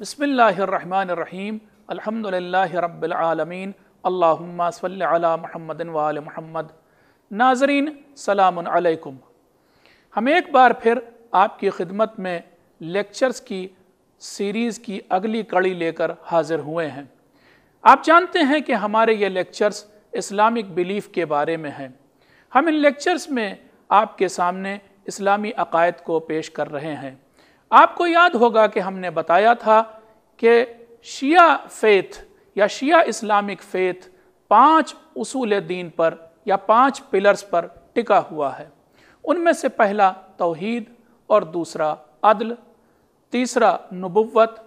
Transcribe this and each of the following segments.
बसमीम अलहमदिल्ला रबालमीन अल्ला सल्ला महमद वाल महमद नाजरीन सलामकुम हम एक बार फिर आपकी खिदमत में लेक्चर्स की सीरीज़ की अगली कड़ी लेकर हाजिर हुए हैं आप जानते हैं कि हमारे ये लेक्चर्स इस्लामिक बिलीफ़ के बारे में हैं हम इन लेक्चर्स में आपके सामने इस्लामी अकायद को पेश कर रहे हैं आपको याद होगा कि हमने बताया था कि शिया फेथ या शिया इस्लामिक फेथ पांच उसूल दीन पर या पांच पिलर्स पर टिका हुआ है उनमें से पहला तोहद और दूसरा अदल तीसरा नबुवत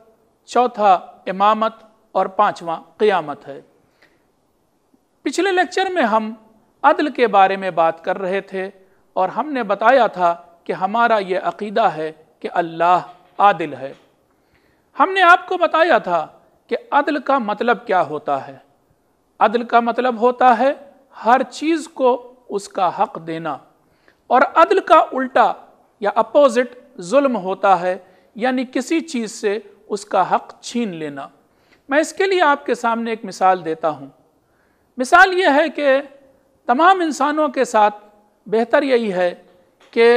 चौथा इमामत और पांचवा क़ियामत है पिछले लेक्चर में हम अदल के बारे में बात कर रहे थे और हमने बताया था कि हमारा ये अकीदा है कि अल्लाह आदिल है हमने आपको बताया था कि अदल का मतलब क्या होता है अदल का मतलब होता है हर चीज़ को उसका हक देना और अदल का उल्टा या अपोजिट जुल्म होता है यानी किसी चीज़ से उसका हक छीन लेना मैं इसके लिए आपके सामने एक मिसाल देता हूँ मिसाल ये है कि तमाम इंसानों के साथ बेहतर यही है कि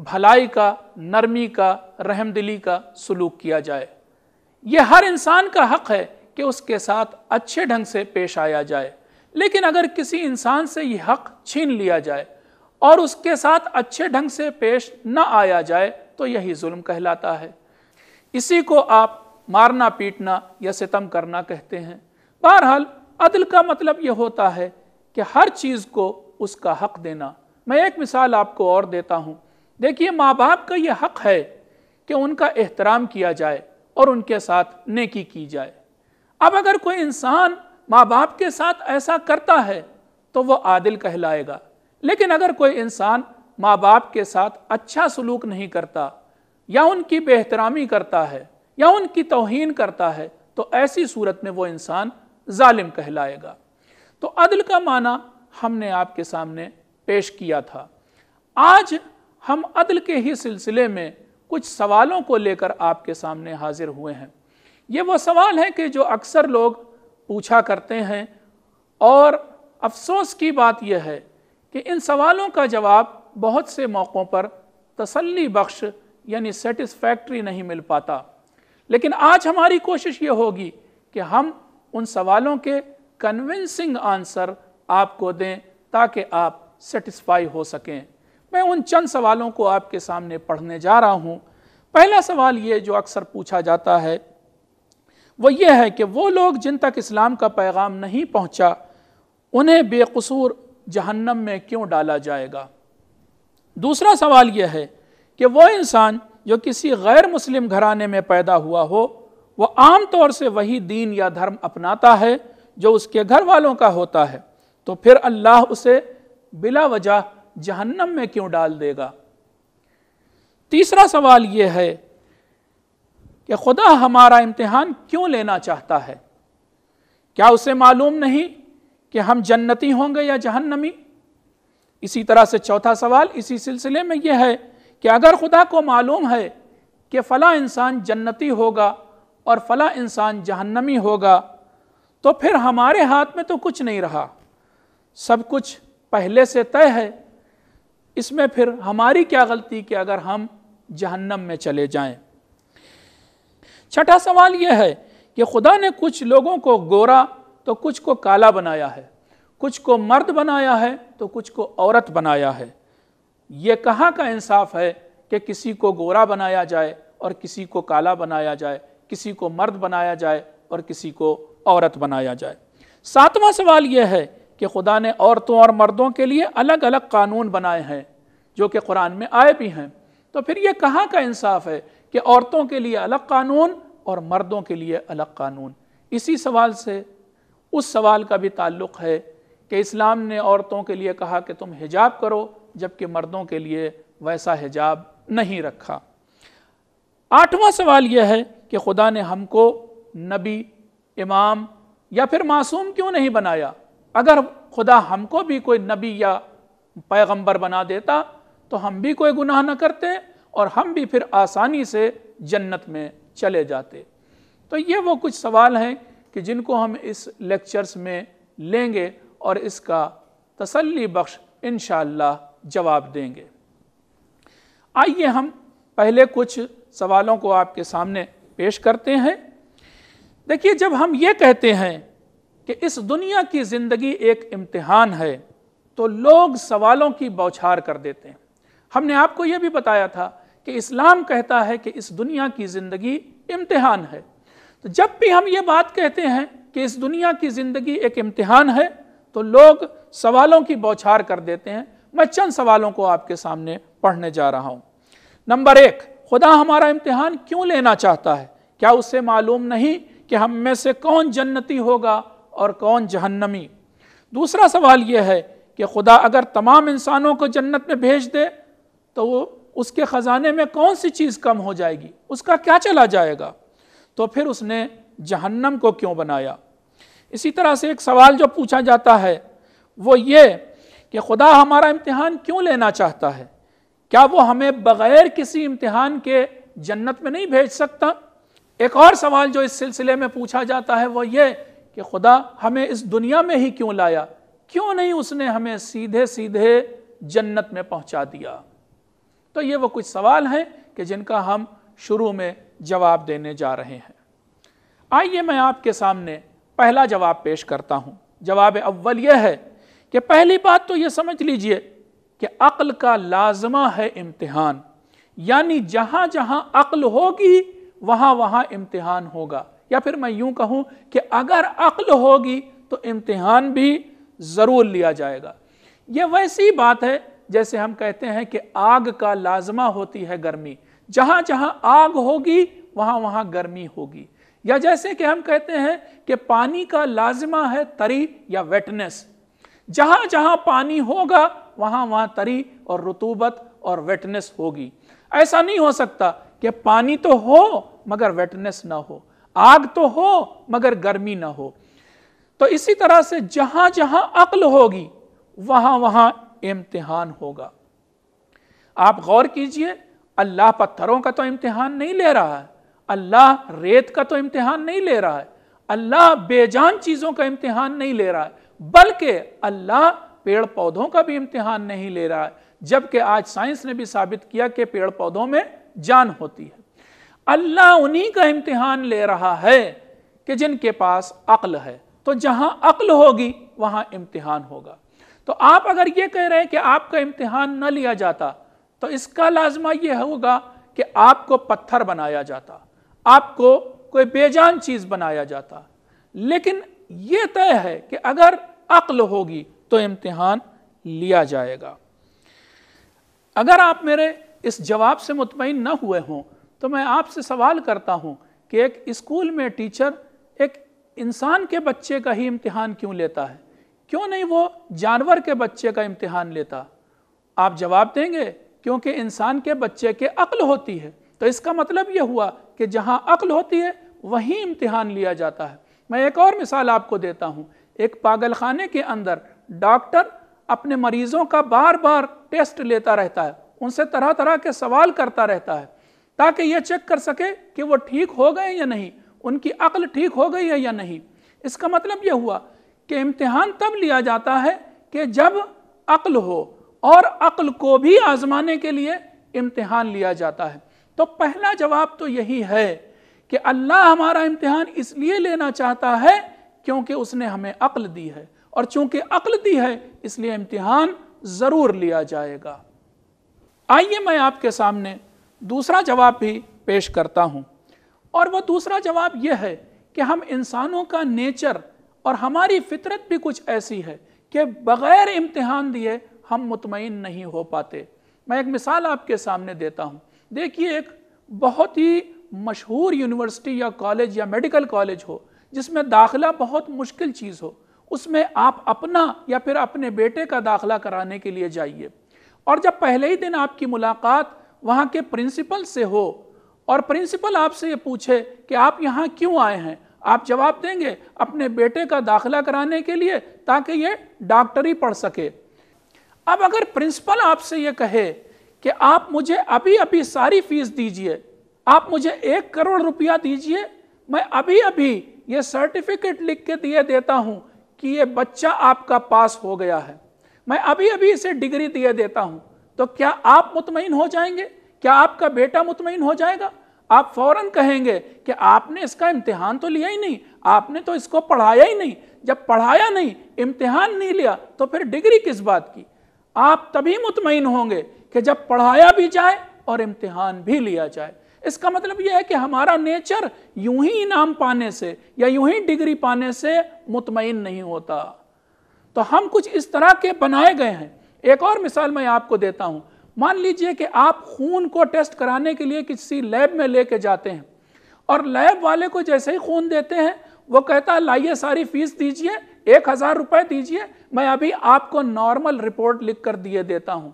भलाई का नरमी का रहमदिली का सलूक किया जाए यह हर इंसान का हक है कि उसके साथ अच्छे ढंग से पेश आया जाए लेकिन अगर किसी इंसान से यह हक छीन लिया जाए और उसके साथ अच्छे ढंग से पेश न आया जाए तो यही जुल्म कहलाता है इसी को आप मारना पीटना या सितम करना कहते हैं बहरहाल अदल का मतलब यह होता है कि हर चीज़ को उसका हक देना मैं एक मिसाल आपको और देता हूँ देखिए माँ बाप का ये हक है कि उनका एहतराम किया जाए और उनके साथ नेकी की जाए अब अगर कोई इंसान माँ बाप के साथ ऐसा करता है तो वह आदिल कहलाएगा लेकिन अगर कोई इंसान माँ बाप के साथ अच्छा सलूक नहीं करता या उनकी बेहतरामी करता है या उनकी तोहन करता है तो ऐसी सूरत में वो इंसान ालिम कहलाएगा तो अदल का माना हमने आपके सामने पेश किया था आज हम अदल के ही सिलसिले में कुछ सवालों को लेकर आपके सामने हाजिर हुए हैं ये वो सवाल हैं कि जो अक्सर लोग पूछा करते हैं और अफसोस की बात यह है कि इन सवालों का जवाब बहुत से मौक़ों पर तसल्ली बख्श यानी सेटिस्फैक्ट्री नहीं मिल पाता लेकिन आज हमारी कोशिश ये होगी कि हम उन सवालों के कन्विंसिंग आंसर आपको दें ताकि आप सेटिस्फाई हो सकें मैं उन चंद सवालों को आपके सामने पढ़ने जा रहा हूँ पहला सवाल ये जो अक्सर पूछा जाता है वह यह है कि वो लोग जिन तक इस्लाम का पैगाम नहीं पहुँचा उन्हें बेकसूर जहन्नम में क्यों डाला जाएगा दूसरा सवाल यह है कि वो इंसान जो किसी गैर मुस्लिम घराने में पैदा हुआ हो वह आम तौर से वही दीन या धर्म अपनाता है जो उसके घर वालों का होता है तो फिर अल्लाह उसे बिला वजह जहन्नम में क्यों डाल देगा तीसरा सवाल यह है कि खुदा हमारा इम्तिहान क्यों लेना चाहता है क्या उसे मालूम नहीं कि हम जन्नती होंगे या जहन्नमी इसी तरह से चौथा सवाल इसी सिलसिले में यह है कि अगर खुदा को मालूम है कि फ़ला इंसान जन्नती होगा और फ़ला इंसान जहन्नमी होगा तो फिर हमारे हाथ में तो कुछ नहीं रहा सब कुछ पहले से तय है इसमें फिर हमारी क्या गलती कि अगर हम जहन्नम में चले जाएं छठा सवाल यह है कि खुदा ने कुछ लोगों को गोरा तो कुछ को काला बनाया है कुछ को मर्द बनाया है तो कुछ को औरत बनाया है यह कहाँ का इंसाफ है कि किसी को गोरा बनाया जाए और किसी को काला बनाया जाए किसी को मर्द बनाया जाए और किसी को औरत बनाया जाए सातवां सवाल यह है कि खुदा ने औरतों और मर्दों के लिए अलग अलग कानून बनाए हैं जो कि कुरान में आए भी हैं तो फिर ये कहाँ का इंसाफ है कि औरतों के लिए अलग कानून और मर्दों के लिए अलग कानून इसी सवाल से उस सवाल का भी ताल्लुक है कि इस्लाम ने औरतों के लिए कहा कि तुम हिजाब करो जबकि मर्दों के लिए वैसा हिजाब नहीं रखा आठवां सवाल यह है कि खुदा ने हमको नबी इमाम या फिर मासूम क्यों नहीं बनाया अगर खुदा हमको भी कोई नबी या पैगंबर बना देता तो हम भी कोई गुनाह ना करते और हम भी फिर आसानी से जन्नत में चले जाते तो ये वो कुछ सवाल हैं कि जिनको हम इस लेक्चर्स में लेंगे और इसका तसल्ली बख्श इन जवाब देंगे आइए हम पहले कुछ सवालों को आपके सामने पेश करते हैं देखिए जब हम ये कहते हैं कि इस दुनिया की ज़िंदगी एक इम्तिहान है तो लोग सवालों की बौछार कर देते हैं हमने आपको यह भी बताया था कि इस्लाम कहता है कि इस दुनिया की ज़िंदगी इम्तहान है तो जब भी हम ये बात कहते हैं कि इस दुनिया की ज़िंदगी एक इम्तिहान है तो लोग सवालों की बौछार कर देते हैं मैं चंद सवालों को आपके सामने पढ़ने जा रहा हूँ नंबर एक खुदा हमारा इम्तिहान क्यों लेना चाहता है क्या उससे मालूम नहीं कि हम में से कौन जन्नती होगा और कौन जहन्नमी दूसरा सवाल यह है कि खुदा अगर तमाम इंसानों को जन्नत में भेज दे तो वो उसके ख़जाने में कौन सी चीज़ कम हो जाएगी उसका क्या चला जाएगा तो फिर उसने जहन्नम को क्यों बनाया इसी तरह से एक सवाल जो पूछा जाता है वो ये कि खुदा हमारा इम्तिहान क्यों लेना चाहता है क्या वो हमें बग़ैर किसी इम्तिहान के जन्नत में नहीं भेज सकता एक और सवाल जो इस सिलसिले में पूछा जाता है वो ये कि खुदा हमें इस दुनिया में ही क्यों लाया क्यों नहीं उसने हमें सीधे सीधे जन्नत में पहुंचा दिया तो ये वो कुछ सवाल हैं कि जिनका हम शुरू में जवाब देने जा रहे हैं आइए मैं आपके सामने पहला जवाब पेश करता हूँ जवाब अव्वल यह है कि पहली बात तो ये समझ लीजिए कि अक्ल का लाजमा है इम्तिहान यानी जहाँ जहाँ अक्ल होगी वहाँ वहाँ इम्तिहान होगा या फिर मैं यूं कहूँ कि अगर अक्ल होगी तो इम्तिहान भी ज़रूर लिया जाएगा यह वैसी बात है जैसे हम कहते हैं कि आग का लाजमा होती है गर्मी जहां जहां आग होगी वहां वहां गर्मी होगी या जैसे कि हम कहते हैं कि पानी का लाजमा है तरी या वेटनेस जहां जहां पानी होगा वहां वहां तरी और रुतूबत और वेटनेस होगी ऐसा नहीं हो सकता कि पानी तो हो मगर वेटनेस ना हो आग तो हो मगर गर्मी ना हो तो इसी तरह से जहां जहां अक्ल होगी वहां वहां इम्तिहान होगा आप गौर कीजिए अल्लाह पत्थरों का तो इम्तिहान नहीं ले रहा है अल्लाह रेत का तो इम्तिहान नहीं ले रहा है अल्लाह बेजान चीज़ों का इम्तिहान नहीं ले रहा है बल्कि अल्लाह पेड़ पौधों का भी इम्तिहान नहीं ले रहा है जबकि आज साइंस ने भी साबित किया कि पेड़ पौधों में जान होती है अल्लाह उन्हीं का इम्तिहान ले रहा है कि जिनके पास अक्ल है तो जहां अक्ल होगी वहां इम्तिहान होगा तो आप अगर ये कह रहे हैं कि आपका इम्तिहान न लिया जाता तो इसका लाजमा यह होगा कि आपको पत्थर बनाया जाता आपको कोई बेजान चीज़ बनाया जाता लेकिन यह तय है कि अगर अक्ल होगी तो इम्तिहान लिया जाएगा अगर आप मेरे इस जवाब से मुतमिन न हुए हों तो मैं आपसे सवाल करता हूं कि एक स्कूल में टीचर एक इंसान के बच्चे का ही इम्तिहान क्यों लेता है क्यों नहीं वो जानवर के बच्चे का इम्तिहान लेता आप जवाब देंगे क्योंकि इंसान के बच्चे के अक्ल होती है तो इसका मतलब ये हुआ कि जहाँ अक्ल होती है वहीं इम्तिहान लिया जाता है मैं एक और मिसाल आपको देता हूँ एक पागलखाने के अंदर डॉक्टर अपने मरीजों का बार बार टेस्ट लेता रहता है उनसे तरह तरह के सवाल करता रहता है ताकि ये चेक कर सके कि वो ठीक हो गए या नहीं उनकी अक्ल ठीक हो गई है या नहीं इसका मतलब ये हुआ कि इम्तिहान तब लिया जाता है कि जब अक्ल हो और अक्ल को भी आजमाने के लिए इम्तहान लिया जाता है तो पहला जवाब तो यही है कि अल्लाह हमारा इम्तिहान इसलिए लेना चाहता है क्योंकि उसने हमें अक्ल दी है और चूंकि अक्ल दी है इसलिए इम्तिहान ज़रूर लिया जाएगा आइए मैं आपके सामने दूसरा जवाब भी पेश करता हूँ और वह दूसरा जवाब यह है कि हम इंसानों का नेचर और हमारी फितरत भी कुछ ऐसी है कि बग़ैर इम्तहान दिए हम मुतमिन नहीं हो पाते मैं एक मिसाल आपके सामने देता हूँ देखिए एक बहुत ही मशहूर यूनिवर्सिटी या कॉलेज या मेडिकल कॉलेज हो जिसमें दाखिला बहुत मुश्किल चीज़ हो उसमें आप अपना या फिर अपने बेटे का दाखिला कराने के लिए जाइए और जब पहले ही दिन आपकी मुलाकात वहाँ के प्रिंसिपल से हो और प्रिंसिपल आपसे ये पूछे कि आप यहाँ क्यों आए हैं आप जवाब देंगे अपने बेटे का दाखिला कराने के लिए ताकि ये डॉक्टरी पढ़ सके अब अगर प्रिंसिपल आपसे ये कहे कि आप मुझे अभी अभी सारी फीस दीजिए आप मुझे एक करोड़ रुपया दीजिए मैं अभी अभी ये सर्टिफिकेट लिख के दिए देता हूँ कि ये बच्चा आपका पास हो गया है मैं अभी अभी इसे डिग्री दिए देता हूँ तो क्या आप मुतमिन हो जाएंगे क्या आपका बेटा मुतमिन हो जाएगा आप फौरन कहेंगे कि आपने इसका इम्तिहान तो लिया ही नहीं आपने तो इसको पढ़ाया ही नहीं जब पढ़ाया नहीं इम्तिहान नहीं लिया तो फिर डिग्री किस बात की आप तभी मुतमिन होंगे कि जब पढ़ाया भी जाए और इम्तिहान भी लिया जाए इसका मतलब यह है कि हमारा नेचर यूं ही इनाम पाने से या यूं ही डिग्री पाने से मुतमिन नहीं होता तो हम कुछ इस तरह के बनाए गए हैं एक और मिसाल मैं आपको देता हूं मान लीजिए कि आप खून को टेस्ट कराने के लिए किसी लैब में लेके जाते हैं और लैब वाले को जैसे ही खून देते हैं वो कहता है लाइए सारी फीस दीजिए एक हज़ार रुपए दीजिए मैं अभी आपको नॉर्मल रिपोर्ट लिख कर दिए देता हूं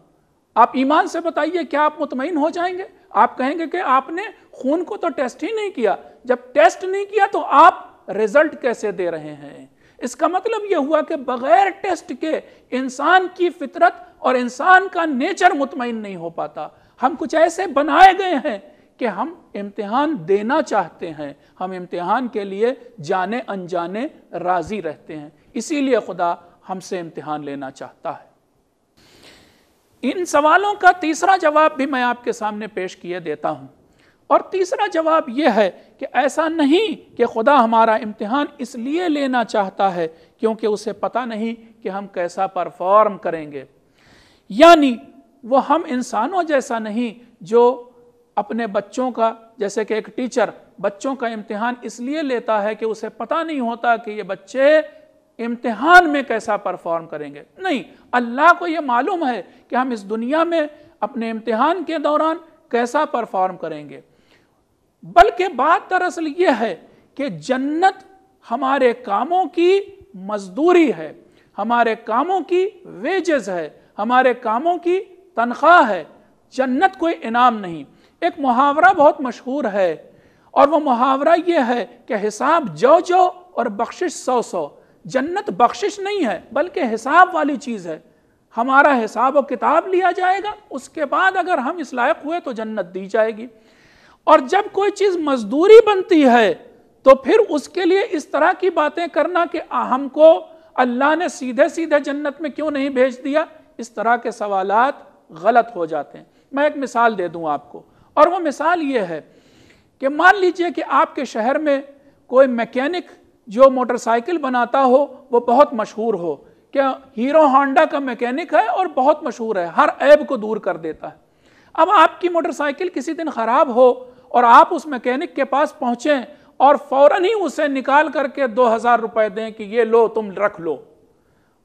आप ईमान से बताइए क्या आप मुतमिन हो जाएंगे आप कहेंगे कि आपने खून को तो टेस्ट ही नहीं किया जब टेस्ट नहीं किया तो आप रिजल्ट कैसे दे रहे हैं इसका मतलब यह हुआ कि बगैर टेस्ट के इंसान की फितरत और इंसान का नेचर मुतमिन नहीं हो पाता हम कुछ ऐसे बनाए गए हैं कि हम इम्तिहान देना चाहते हैं हम इम्तिहान के लिए जाने अनजाने राज़ी रहते हैं इसीलिए खुदा हमसे इम्तिहान लेना चाहता है इन सवालों का तीसरा जवाब भी मैं आपके सामने पेश किए देता हूं और तीसरा जवाब यह है कि ऐसा नहीं कि खुदा हमारा इम्तिहान इसलिए लेना चाहता है क्योंकि उसे पता नहीं कि हम कैसा परफॉर्म करेंगे यानी वो हम इंसानों जैसा नहीं जो अपने बच्चों का जैसे कि एक टीचर बच्चों का इम्तिहान इसलिए लेता है कि उसे पता नहीं होता कि ये बच्चे इम्तिहान में कैसा परफॉर्म करेंगे नहीं अल्लाह को ये मालूम है कि हम इस दुनिया में अपने इम्तिहान के दौरान कैसा परफॉर्म करेंगे बल्कि बात दरअसल ये है कि जन्नत हमारे कामों की मजदूरी है हमारे कामों की वेजेस है हमारे कामों की तनख्वाह है जन्नत कोई इनाम नहीं एक मुहावरा बहुत मशहूर है और वह मुहावरा ये है कि हिसाब जो जो और बख्शिश सौ सौ जन्नत बख्शिश नहीं है बल्कि हिसाब वाली चीज़ है हमारा हिसाब और किताब लिया जाएगा उसके बाद अगर हम इस लायक हुए तो जन्नत दी जाएगी और जब कोई चीज़ मजदूरी बनती है तो फिर उसके लिए इस तरह की बातें करना कि हमको अल्लाह ने सीधे सीधे जन्नत में क्यों नहीं भेज दिया इस तरह के सवाल गलत हो जाते हैं मैं एक मिसाल दे दूँ आपको और वो मिसाल ये है कि मान लीजिए कि आपके शहर में कोई मैकेनिक जो मोटरसाइकिल बनाता हो वो बहुत मशहूर हो क्या हीरो होंडा का मैकेनिक है और बहुत मशहूर है हर ऐब को दूर कर देता है अब आपकी मोटरसाइकिल किसी दिन ख़राब हो और आप उस मैकेनिक के पास पहुँचें और फ़ौरन ही उसे निकाल करके दो हज़ार रुपये दें कि ये लो तुम रख लो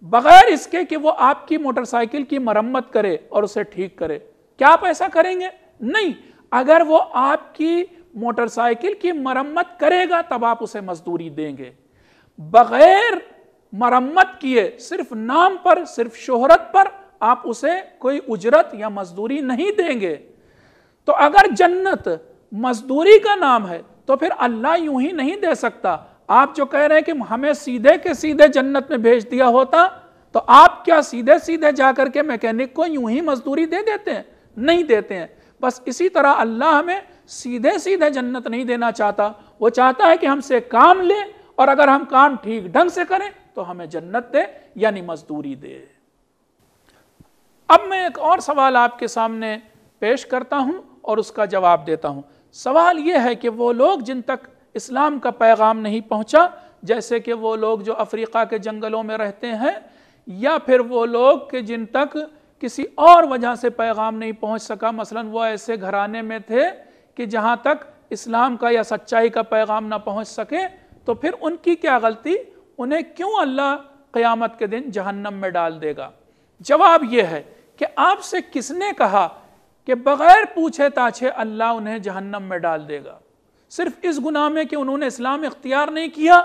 बगैर इसके कि वो आपकी मोटरसाइकिल की मरम्मत करे और उसे ठीक करे क्या आप ऐसा करेंगे नहीं अगर वो आपकी मोटरसाइकिल की मरम्मत करेगा तब आप उसे मजदूरी देंगे बगैर मरम्मत किए सिर्फ नाम पर सिर्फ शोहरत पर आप उसे कोई उजरत या मजदूरी नहीं देंगे तो अगर जन्नत मजदूरी का नाम है तो फिर अल्लाह यूं ही नहीं दे सकता आप जो कह रहे हैं कि हमें सीधे के सीधे जन्नत में भेज दिया होता तो आप क्या सीधे सीधे जाकर के मैकेनिक को यूं ही मजदूरी दे देते हैं नहीं देते हैं बस इसी तरह अल्लाह हमें सीधे सीधे जन्नत नहीं देना चाहता वो चाहता है कि हमसे काम ले और अगर हम काम ठीक ढंग से करें तो हमें जन्नत दे यानी मजदूरी दे अब मैं एक और सवाल आपके सामने पेश करता हूं और उसका जवाब देता हूं सवाल यह है कि वो लोग जिन तक इस्लाम का पैगाम नहीं पहुँचा जैसे कि वो लोग जो अफ्रीका के जंगलों में रहते हैं या फिर वो लोग के जिन तक किसी और वजह से पैगाम नहीं पहुँच सका मसलन वो ऐसे घराने में थे कि जहाँ तक इस्लाम का या सच्चाई का पैगाम ना पहुँच सके तो फिर उनकी क्या गलती उन्हें क्यों अल्लाह क़यामत के दिन जहन्नम में डाल देगा जवाब यह है कि आपसे किसने कहा कि बग़ैर पूछे ताछे अल्लाह उन्हें जहन्नम में डाल देगा सिर्फ इस गुनाह में कि उन्होंने इस्लाम इख्तियार नहीं किया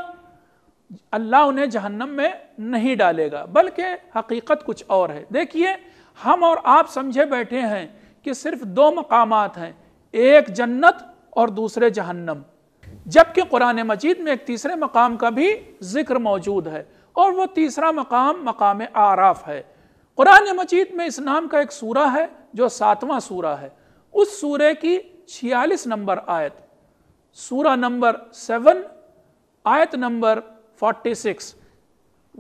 अल्लाह उन्हें जहन्नम में नहीं डालेगा बल्कि हकीकत कुछ और है देखिए हम और आप समझे बैठे हैं कि सिर्फ दो मकाम हैं एक जन्नत और दूसरे जहन्नम जबकि कुरान मजीद में एक तीसरे मकाम का भी जिक्र मौजूद है और वह तीसरा मकाम मकाम आराफ है कुरान मजीद में इस नाम का एक सूरा है जो सातवां सूरा है उस सूर्य की छियालीस नंबर आयत सूरा नंबर सेवन आयत नंबर फोर्टी सिक्स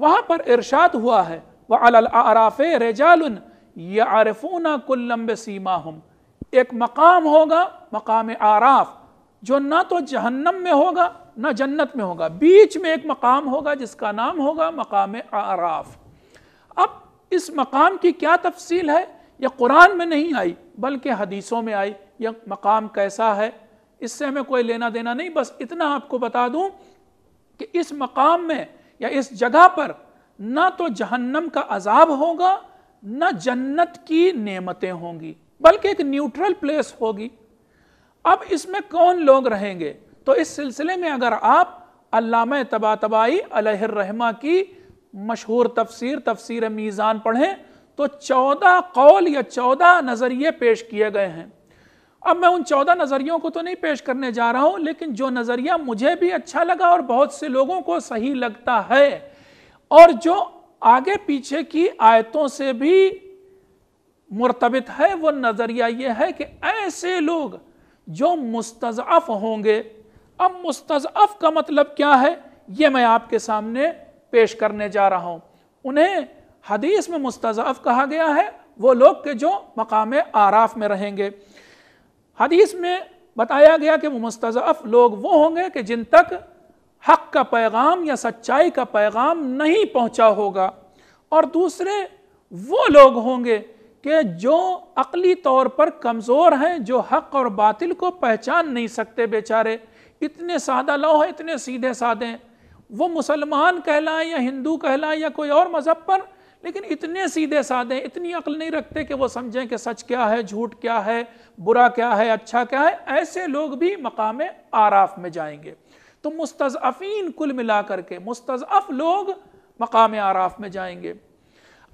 वहाँ पर इरशाद हुआ है वह आराफ़ रेजाल आरफूना कुल कुल्लम्ब सीमा हम एक मकाम होगा मकाम आराफ जो ना तो जहन्नम में होगा ना जन्नत में होगा बीच में एक मकाम होगा जिसका नाम होगा मकाम आराफ अब इस मकाम की क्या तफसील है यह कुरान में नहीं आई बल्कि हदीसों में आई यह मकाम कैसा है इससे हमें कोई लेना देना नहीं बस इतना आपको बता दूं कि इस मकाम में या इस जगह पर ना तो जहन्नम का अजाब होगा ना जन्नत की नेमतें होंगी बल्कि एक न्यूट्रल प्लेस होगी अब इसमें कौन लोग रहेंगे तो इस सिलसिले में अगर आप अल्लामा तबा तबाई की मशहूर तफसीर तफसीर मीज़ान पढ़ें तो चौदह कौल या चौदह नज़रिए पेश किए गए हैं अब मैं उन चौदह नज़रियों को तो नहीं पेश करने जा रहा हूं लेकिन जो नज़रिया मुझे भी अच्छा लगा और बहुत से लोगों को सही लगता है और जो आगे पीछे की आयतों से भी मुरतबित है वो नज़रिया ये है कि ऐसे लोग जो मुस्तफ़ होंगे अब मुस्तफ़ का मतलब क्या है ये मैं आपके सामने पेश करने जा रहा हूँ उन्हें हदीस में मुस्तफ़ कहा गया है वो लोग के जो मकाम आराफ में रहेंगे हदीस में बताया गया कि मुस्तफ़ लोग वो होंगे कि जिन तक हक का पैगाम या सच्चाई का पैगाम नहीं पहुंचा होगा और दूसरे वो लोग होंगे कि जो अकली तौर पर कमज़ोर हैं जो हक और बातिल को पहचान नहीं सकते बेचारे इतने सादा लौ हैं इतने सीधे सादे हैं वो मुसलमान कहलाएं या हिंदू कहलाएं या कोई और मज़हब पर लेकिन इतने सीधे साधे इतनी अकल नहीं रखते कि वो समझें कि सच क्या है झूठ क्या है बुरा क्या है अच्छा क्या है ऐसे लोग भी मकाम आराफ में जाएंगे तो मुस्तफ़ीन कुल मिला करके मुस्तफ़ लोग मकाम आराफ में जाएंगे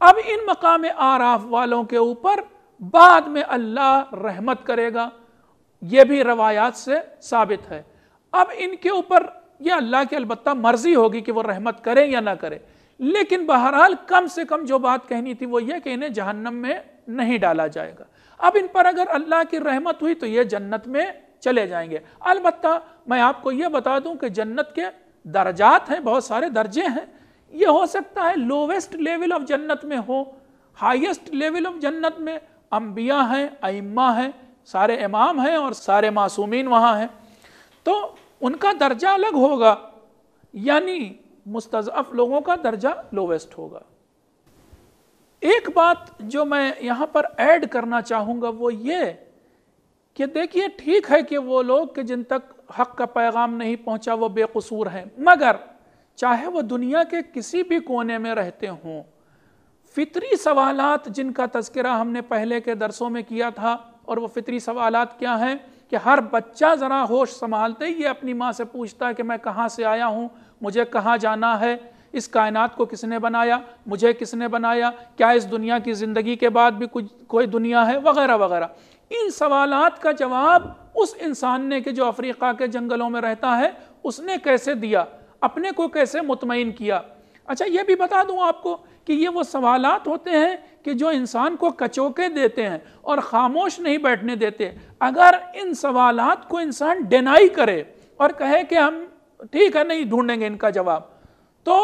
अब इन मकाम आराफ वालों के ऊपर बाद में अल्लाह रहमत करेगा ये भी रवायात से साबित है अब इनके ऊपर यह अल्लाह की अलबत् मर्ज़ी होगी कि वह रहमत करें या ना करें लेकिन बहरहाल कम से कम जो बात कहनी थी वो ये कि इन्हें जहन्नम में नहीं डाला जाएगा अब इन पर अगर अल्लाह की रहमत हुई तो ये जन्नत में चले जाएंगे अलबत् मैं आपको ये बता दूं कि जन्नत के दर्जात हैं बहुत सारे दर्जे हैं ये हो सकता है लोवेस्ट लेवल ऑफ जन्नत में हो हाईएस्ट लेवल ऑफ जन्नत में अम्बिया हैं अम्मा हैं सारे इमाम हैं और सारे मासूमिन वहाँ हैं तो उनका दर्जा अलग होगा यानी मुस्तफ़ लोगों का दर्जा लोवेस्ट होगा एक बात जो मैं यहाँ पर ऐड करना चाहूँगा वो ये कि देखिए ठीक है कि वो लोग कि जिन तक हक का पैगाम नहीं पहुँचा वो बेकसूर हैं मगर चाहे वो दुनिया के किसी भी कोने में रहते हों फितरी सवालात जिनका तस्करा हमने पहले के दरसों में किया था और वो फितरी सवालात क्या हैं कि हर बच्चा ज़रा होश संभालते ही अपनी माँ से पूछता है कि मैं कहाँ से आया हूँ मुझे कहाँ जाना है इस कायनात को किसने बनाया मुझे किसने बनाया क्या इस दुनिया की ज़िंदगी के बाद भी कुछ कोई दुनिया है वगैरह वगैरह इन सवाल का जवाब उस इंसान ने कि जो अफ्रीका के जंगलों में रहता है उसने कैसे दिया अपने को कैसे मुतमिन किया अच्छा ये भी बता दूँ आपको कि ये वो सवाल होते हैं कि जो इंसान को कचोके देते हैं और ख़ामोश नहीं बैठने देते अगर इन सवाल को इंसान डिनाई करे और कहे कि हम ठीक है नहीं ढूंढेंगे इनका जवाब तो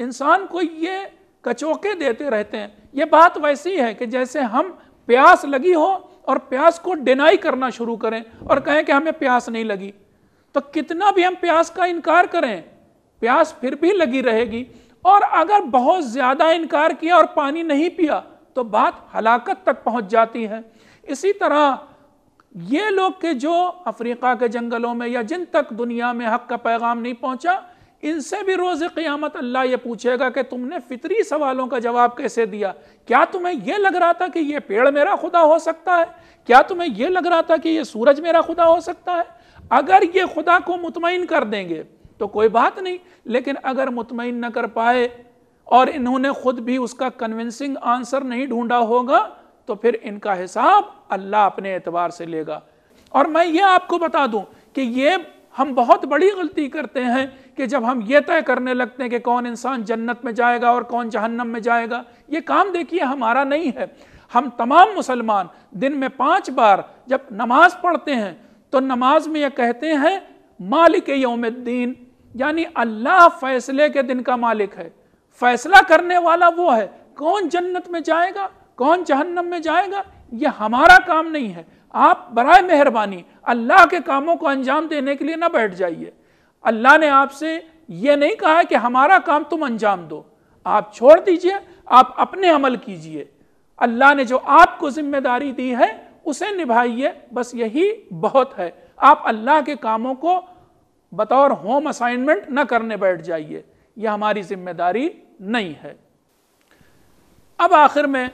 इंसान को ये कचोके देते रहते हैं ये बात वैसी है कि जैसे हम प्यास लगी हो और प्यास को डिनाई करना शुरू करें और कहें कि हमें प्यास नहीं लगी तो कितना भी हम प्यास का इनकार करें प्यास फिर भी लगी रहेगी और अगर बहुत ज़्यादा इनकार किया और पानी नहीं पिया तो बात हलाकत तक पहुंच जाती है इसी तरह ये लोग के जो अफ्रीका के जंगलों में या जिन तक दुनिया में हक का पैगाम नहीं पहुंचा इनसे भी रोज़ क़ियामत अल्लाह ये पूछेगा कि तुमने फितरी सवालों का जवाब कैसे दिया क्या तुम्हें यह लग रहा था कि यह पेड़ मेरा खुदा हो सकता है क्या तुम्हें यह लग रहा था कि यह सूरज मेरा खुदा हो सकता है अगर ये खुदा को मुतमिन कर देंगे तो कोई बात नहीं लेकिन अगर मुतमिन न कर पाए और इन्होंने खुद भी उसका कन्विंसिंग आंसर नहीं ढूंढा होगा तो फिर इनका हिसाब अल्लाह अपने एतबार से लेगा और मैं ये आपको बता दूं कि ये हम बहुत बड़ी गलती करते हैं कि जब हम ये तय करने लगते हैं कि कौन इंसान जन्नत में जाएगा और कौन जहन्नम में जाएगा ये काम देखिए हमारा नहीं है हम तमाम मुसलमान दिन में पांच बार जब नमाज पढ़ते हैं तो नमाज में यह कहते हैं मालिक योमद्दीन यानी अल्लाह फैसले के दिन का मालिक है फैसला करने वाला वो है कौन जन्नत में जाएगा कौन जहन्नम में जाएगा ये हमारा काम नहीं है आप बरए मेहरबानी अल्लाह के कामों को अंजाम देने के लिए ना बैठ जाइए अल्लाह ने आपसे ये नहीं कहा है कि हमारा काम तुम अंजाम दो आप छोड़ दीजिए आप अपने अमल कीजिए अल्लाह ने जो आपको जिम्मेदारी दी है उसे निभाइए बस यही बहुत है आप अल्लाह के कामों को बतौर होम असाइनमेंट ना करने बैठ जाइए यह हमारी जिम्मेदारी नहीं है अब आखिर में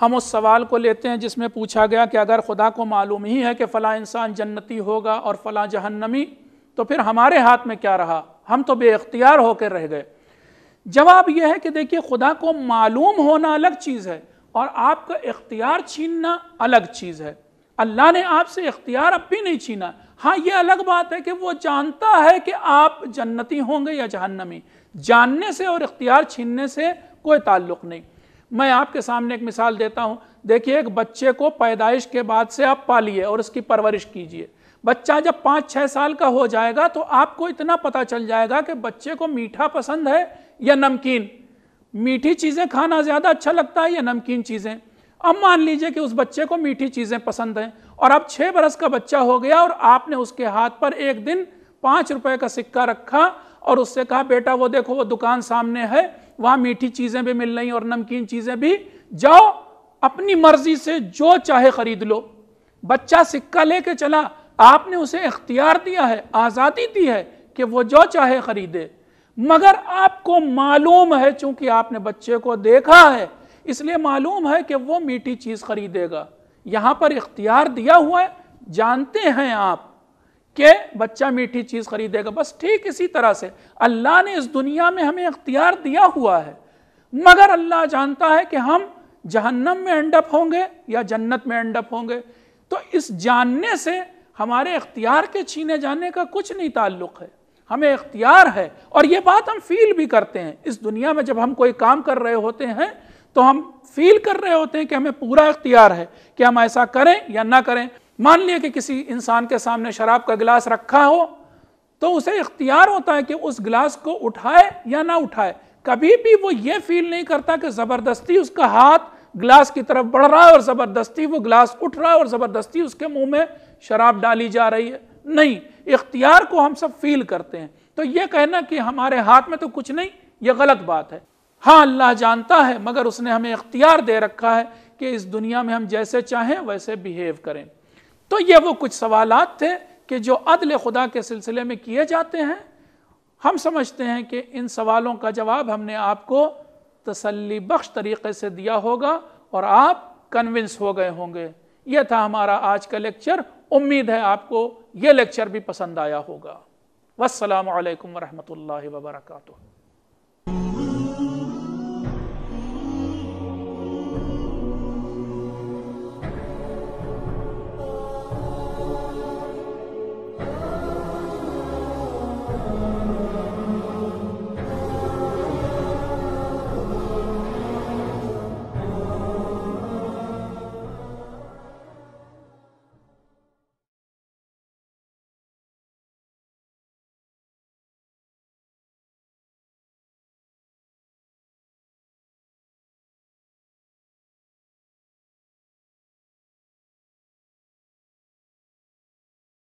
हम उस सवाल को लेते हैं जिसमें पूछा गया कि अगर खुदा को मालूम ही है कि फ़ला इंसान जन्नती होगा और फ़ला जहन्नमी तो फिर हमारे हाथ में क्या रहा हम तो बेख्तियार होकर रह गए जवाब यह है कि देखिए खुदा को मालूम होना अलग चीज़ है और आपका इख्तियार छीनना अलग चीज़ है अल्लाह ने आपसे इख्तियार अब भी नहीं छीना हाँ ये अलग बात है कि वो जानता है कि आप जन्नती होंगे या जहन्नमी जानने से और इख्तियार छीनने से कोई ताल्लुक नहीं मैं आपके सामने एक मिसाल देता हूँ देखिए एक बच्चे को पैदाइश के बाद से आप पालिए और उसकी परवरिश कीजिए बच्चा जब पाँच छः साल का हो जाएगा तो आपको इतना पता चल जाएगा कि बच्चे को मीठा पसंद है या नमकीन मीठी चीज़ें खाना ज़्यादा अच्छा लगता है या नमकीन चीज़ें अब मान लीजिए कि उस बच्चे को मीठी चीज़ें पसंद हैं और अब छः बरस का बच्चा हो गया और आपने उसके हाथ पर एक दिन पाँच रुपये का सिक्का रखा और उससे कहा बेटा वो देखो वो दुकान सामने है वहां मीठी चीजें भी मिल रही और नमकीन चीजें भी जाओ अपनी मर्जी से जो चाहे खरीद लो बच्चा सिक्का लेके चला आपने उसे इख्तियार दिया है आज़ादी दी है कि वो जो चाहे खरीदे मगर आपको मालूम है चूंकि आपने बच्चे को देखा है इसलिए मालूम है कि वो मीठी चीज़ खरीदेगा यहां पर इख्तियार दिया हुआ है जानते हैं आप कि बच्चा मीठी चीज़ खरीदेगा बस ठीक इसी तरह से अल्लाह ने इस दुनिया में हमें अख्तियार दिया हुआ है मगर अल्लाह जानता है कि हम जहन्नम में एंडअप होंगे या जन्नत में एंडअप होंगे तो इस जानने से हमारे अख्तियार के छीने जाने का कुछ नहीं ताल्लुक़ है हमें इख्तियार है और ये बात हम फील भी करते हैं इस दुनिया में जब हम कोई काम कर रहे होते हैं तो हम फील कर रहे होते हैं कि हमें पूरा इख्तियार है कि हम ऐसा करें या ना करें मान लिया कि किसी इंसान के सामने शराब का गिलास रखा हो तो उसे इख्तियार होता है कि उस गिलास को उठाए या ना उठाए कभी भी वो ये फील नहीं करता कि ज़बरदस्ती उसका हाथ गिलास की तरफ बढ़ रहा है और ज़बरदस्ती वो गिलास उठ रहा है और ज़बरदस्ती उसके मुंह में शराब डाली जा रही है नहीं इख्तियार को हम सब फील करते हैं तो ये कहना कि हमारे हाथ में तो कुछ नहीं ये गलत बात है हाँ अल्लाह जानता है मगर उसने हमें इख्तियार दे रखा है कि इस दुनिया में हम जैसे चाहें वैसे बिहेव करें तो ये वो कुछ सवाल थे कि जो अदल खुदा के सिलसिले में किए जाते हैं हम समझते हैं कि इन सवालों का जवाब हमने आपको तसली बख्श तरीक़े से दिया होगा और आप कन्विंस हो गए होंगे यह था हमारा आज का लेक्चर उम्मीद है आपको यह लेक्चर भी पसंद आया होगा वालकम वरहमल वर्का